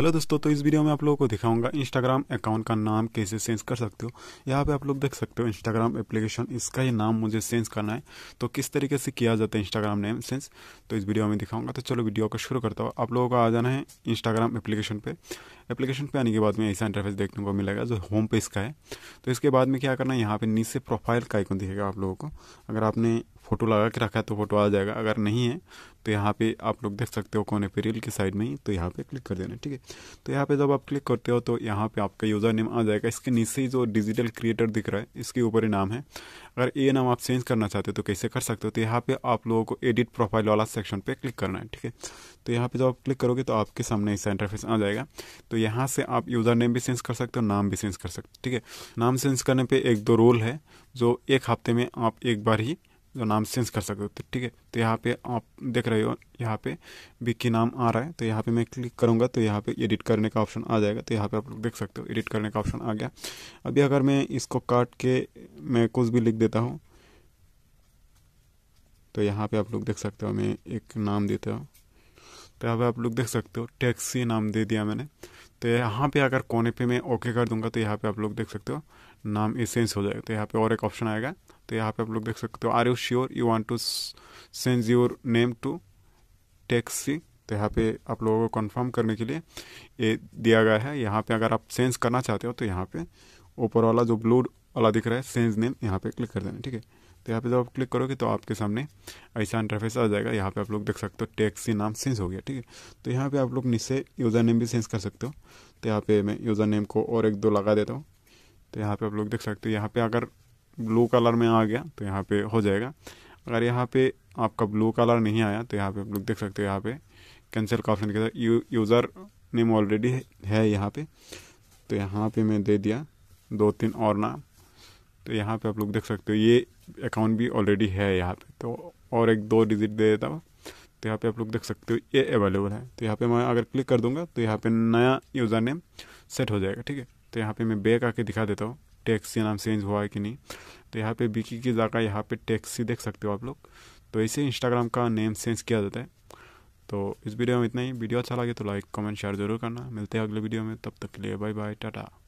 hello दोस्तों तो इस वीडियो में आप लोगों को दिखाऊंगा इंस्टाग्राम अकाउंट का नाम कैसे चेंज कर सकते हो यहाँ पे आप लोग देख सकते हो इंस्टाग्राम एप्लीकेशन इसका ही नाम मुझे चेंज करना है तो किस तरीके से किया जाता है इंस्टाग्राम नेम चेंज तो इस वीडियो में दिखाऊंगा तो चलो वीडियो को शुरू करता हूँ आप लोगों को आ जाना है इंस्टाग्राम एप्लीकेशन पर एप्लीकेशन पर आने के बाद में ऐसा इंटरफेस देखने को मिलेगा जो होम पेज का है तो इसके बाद में क्या करना है यहाँ पर नीचे प्रोफाइल का आइकन दिखेगा आप लोगों को अगर आपने फ़ोटो लगा के रखा है तो फोटो आ जाएगा अगर नहीं है तो यहाँ पे आप लोग देख सकते हो कोने पर रील की साइड में ही तो यहाँ पे क्लिक कर देना ठीक है तो यहाँ पे जब आप क्लिक करते हो तो यहाँ पे आपका यूज़र नेम आ जाएगा इसके नीचे ही जो डिजिटल क्रिएटर दिख रहा है इसके ऊपर ही नाम है अगर ये नाम आप चेंज करना चाहते हो तो कैसे कर सकते हो तो यहाँ पर आप लोगों को एडिट प्रोफाइल वाला सेक्शन पर क्लिक करना है ठीक है तो यहाँ पर जब आप क्लिक करोगे तो आपके सामने इसका इंटरफेस आ जाएगा तो यहाँ से आप यूज़र नेम भी चेंज कर सकते हो नाम भी चेंज कर सकते हो ठीक है नाम चेंज करने पर एक दो रोल है जो एक हफ्ते में आप एक बार ही जो नाम चेंज कर सकते हो तो ठीक है तो यहाँ पे आप देख रहे हो यहाँ पे विकी नाम आ रहा है तो यहाँ पे मैं क्लिक करूँगा तो यहाँ पे एडिट करने का ऑप्शन आ जाएगा तो यहाँ पे आप लोग देख सकते हो एडिट करने का ऑप्शन आ गया अभी अगर मैं इसको काट के मैं कुछ भी लिख देता हूँ तो यहाँ पर आप लोग देख सकते हो मैं एक नाम देता हूँ तो यहाँ पर आप लोग देख सकते हो टैक्सी नाम दे दिया मैंने तो यहाँ पे अगर कोने पे मैं ओके कर दूंगा तो यहाँ पे आप लोग देख सकते हो नाम एसेंस हो जाएगा तो यहाँ पे और एक ऑप्शन आएगा तो यहाँ पे आप लोग देख सकते हो are you sure you want to send your name to taxi तो यहाँ पे आप लोगों को कंफर्म करने के लिए ये दिया गया है यहाँ पे अगर आप सेंस करना चाहते हो तो यहाँ पे ऊपर वाला जो ब्लू वाला दिख रहा है सेंस नेम यहाँ पे क्लिक कर देना ठीक है तो यहाँ पे जब आप क्लिक करोगे तो आपके सामने ऐसा इंटरफेस आ जाएगा यहाँ पे आप लोग देख सकते हो टैक्सी नाम सेंस हो गया ठीक है तो यहाँ पे आप लोग निश्चय यूज़र नेम भी सेंस कर सकते हो तो यहाँ पे मैं यूज़र नेम को और एक दो लगा देता हूँ तो यहाँ पे आप लोग देख सकते हो यहाँ पे अगर ब्लू कलर में आ गया तो यहाँ पे हो जाएगा अगर यहाँ पे आपका ब्लू कलर नहीं आया तो यहाँ पे आप लोग देख सकते हो यहाँ पे कैंसिल का ऑप्शन के साथ यू, यूज़र नेम ऑलरेडी है, यहाँ पे तो यहाँ पे मैं दे दिया दो तीन और नाम तो यहाँ पे आप लोग देख सकते हो ये अकाउंट भी ऑलरेडी है यहाँ पे तो और एक दो डिजिट दे देता हूँ तो यहाँ पे आप लोग देख सकते हो ये अवेलेबल है तो यहाँ पे मैं अगर क्लिक कर दूँगा तो यहाँ पे नया यूज़र नेम सेट हो जाएगा ठीक है तो यहाँ पे मैं बैक आके दिखा देता हूँ टैक्सी नाम चेंज हुआ है कि नहीं तो यहाँ पे बिकी की जगह यहाँ पे टैक्सी देख सकते हो आप लोग तो ऐसे इंस्टाग्राम का नेम चेंज किया जाता है तो इस वीडियो में इतना ही वीडियो अच्छा लगे तो लाइक कमेंट शेयर जरूर करना मिलते हैं अगले वीडियो में तब तक के लिए बाय बाय टाटा